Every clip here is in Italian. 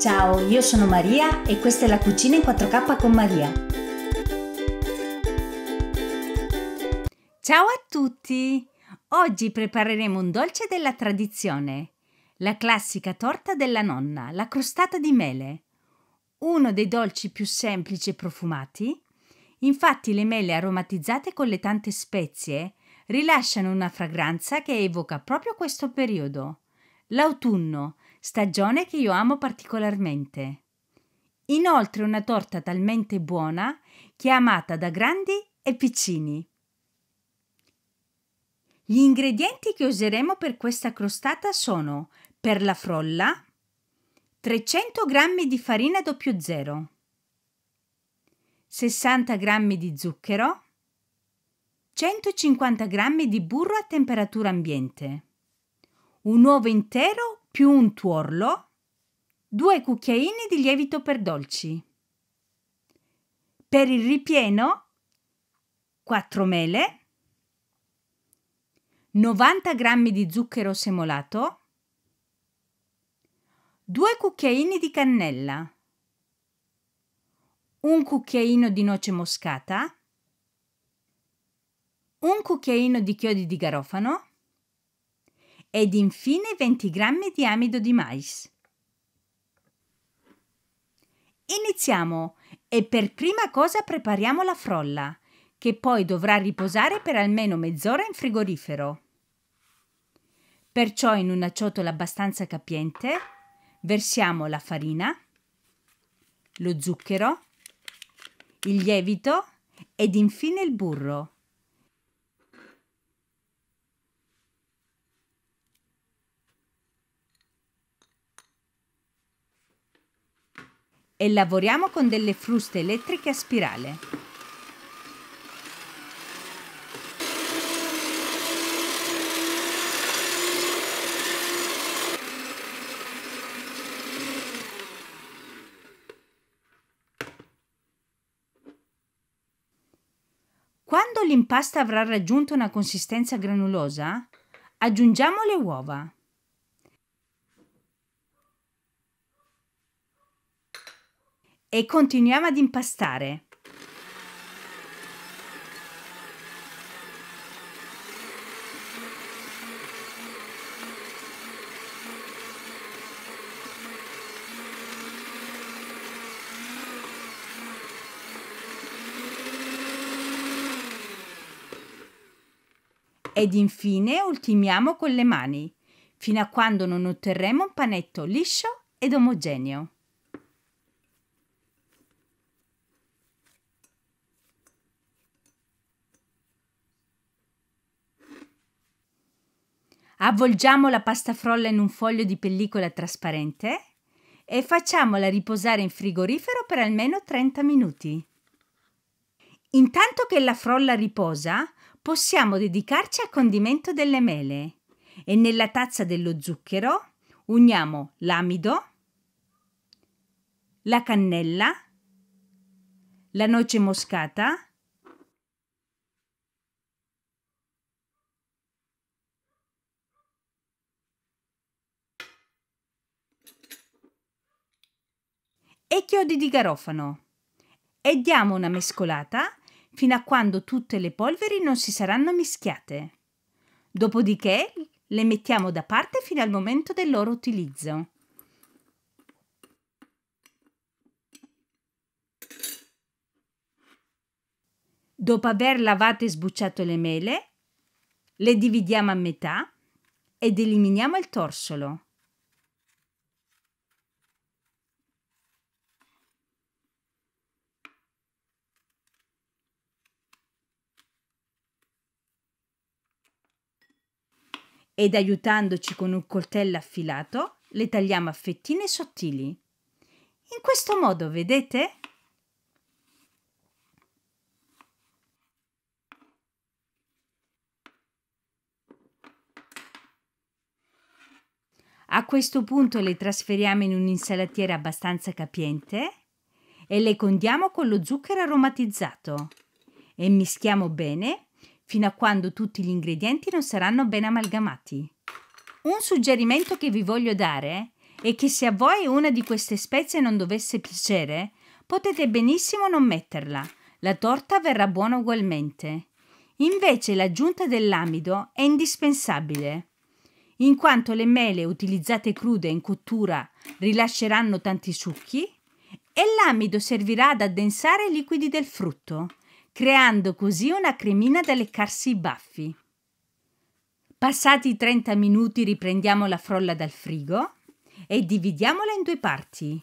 Ciao, io sono Maria e questa è la cucina in 4K con Maria. Ciao a tutti! Oggi prepareremo un dolce della tradizione, la classica torta della nonna, la crostata di mele. Uno dei dolci più semplici e profumati. Infatti le mele aromatizzate con le tante spezie rilasciano una fragranza che evoca proprio questo periodo, l'autunno, stagione che io amo particolarmente. Inoltre una torta talmente buona che è amata da grandi e piccini. Gli ingredienti che useremo per questa crostata sono per la frolla 300 g di farina 00, 60 g di zucchero, 150 g di burro a temperatura ambiente, un uovo intero più un tuorlo, due cucchiaini di lievito per dolci. Per il ripieno, 4 mele, 90 g di zucchero semolato, 2 cucchiaini di cannella, un cucchiaino di noce moscata, un cucchiaino di chiodi di garofano, ed infine 20 g di amido di mais. Iniziamo e per prima cosa prepariamo la frolla, che poi dovrà riposare per almeno mezz'ora in frigorifero. Perciò in una ciotola abbastanza capiente versiamo la farina, lo zucchero, il lievito ed infine il burro e lavoriamo con delle fruste elettriche a spirale. Quando l'impasto avrà raggiunto una consistenza granulosa, aggiungiamo le uova. e continuiamo ad impastare. Ed infine ultimiamo con le mani, fino a quando non otterremo un panetto liscio ed omogeneo. Avvolgiamo la pasta frolla in un foglio di pellicola trasparente e facciamola riposare in frigorifero per almeno 30 minuti. Intanto che la frolla riposa, possiamo dedicarci al condimento delle mele e nella tazza dello zucchero uniamo l'amido, la cannella, la noce moscata, e chiodi di garofano e diamo una mescolata fino a quando tutte le polveri non si saranno mischiate. Dopodiché le mettiamo da parte fino al momento del loro utilizzo. Dopo aver lavato e sbucciato le mele, le dividiamo a metà ed eliminiamo il torsolo. ed aiutandoci con un coltello affilato le tagliamo a fettine sottili. In questo modo, vedete? A questo punto le trasferiamo in un'insalatiera abbastanza capiente e le condiamo con lo zucchero aromatizzato e mischiamo bene fino a quando tutti gli ingredienti non saranno ben amalgamati. Un suggerimento che vi voglio dare è che se a voi una di queste spezie non dovesse piacere, potete benissimo non metterla, la torta verrà buona ugualmente. Invece l'aggiunta dell'amido è indispensabile, in quanto le mele utilizzate crude in cottura rilasceranno tanti succhi e l'amido servirà ad addensare i liquidi del frutto creando così una cremina da leccarsi i baffi. Passati 30 minuti riprendiamo la frolla dal frigo e dividiamola in due parti.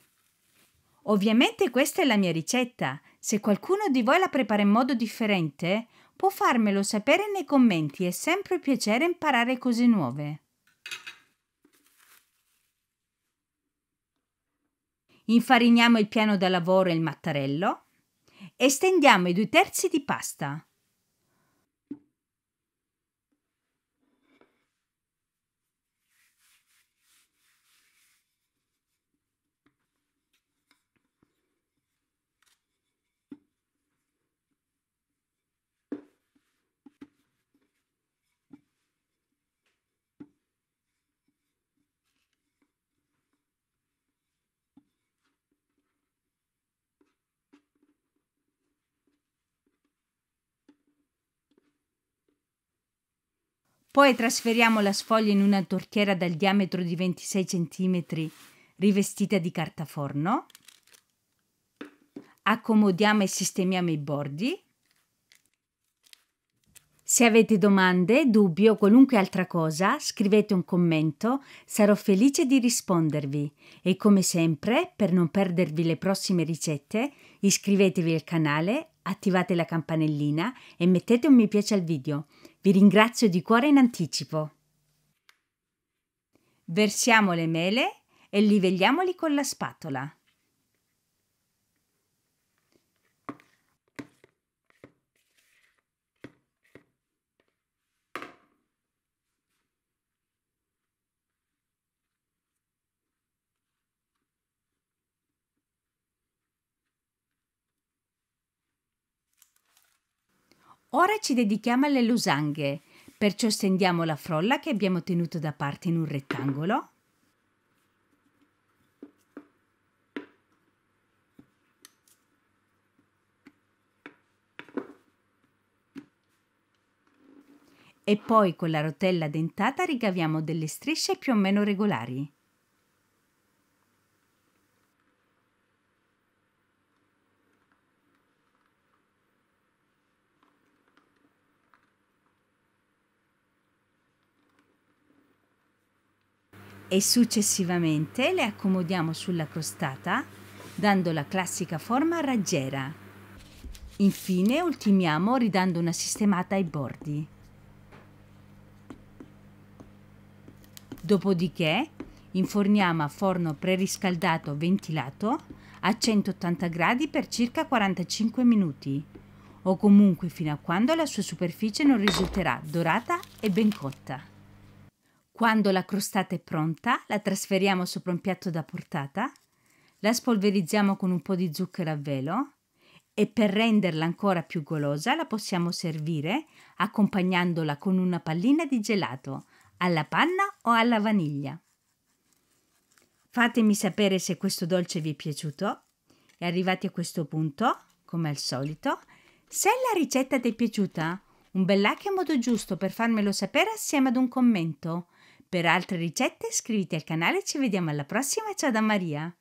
Ovviamente questa è la mia ricetta. Se qualcuno di voi la prepara in modo differente, può farmelo sapere nei commenti. È sempre un piacere imparare cose nuove. Infariniamo il piano da lavoro e il mattarello e stendiamo i due terzi di pasta. Poi trasferiamo la sfoglia in una torchiera dal diametro di 26 cm rivestita di carta forno. Accomodiamo e sistemiamo i bordi. Se avete domande, dubbi o qualunque altra cosa, scrivete un commento, sarò felice di rispondervi. E come sempre, per non perdervi le prossime ricette, iscrivetevi al canale, attivate la campanellina e mettete un mi piace al video. Vi ringrazio di cuore in anticipo. Versiamo le mele e livelliamoli con la spatola. Ora ci dedichiamo alle lusanghe, perciò stendiamo la frolla che abbiamo tenuto da parte in un rettangolo e poi con la rotella dentata rigaviamo delle strisce più o meno regolari. e successivamente le accomodiamo sulla crostata dando la classica forma raggiera. Infine ultimiamo ridando una sistemata ai bordi. Dopodiché inforniamo a forno preriscaldato ventilato a 180 gradi per circa 45 minuti o comunque fino a quando la sua superficie non risulterà dorata e ben cotta. Quando la crostata è pronta, la trasferiamo sopra un piatto da portata, la spolverizziamo con un po' di zucchero a velo e per renderla ancora più golosa la possiamo servire accompagnandola con una pallina di gelato, alla panna o alla vaniglia. Fatemi sapere se questo dolce vi è piaciuto e arrivati a questo punto, come al solito, se la ricetta ti è piaciuta, un bel like è un modo giusto per farmelo sapere assieme ad un commento. Per altre ricette iscriviti al canale e ci vediamo alla prossima, ciao da Maria!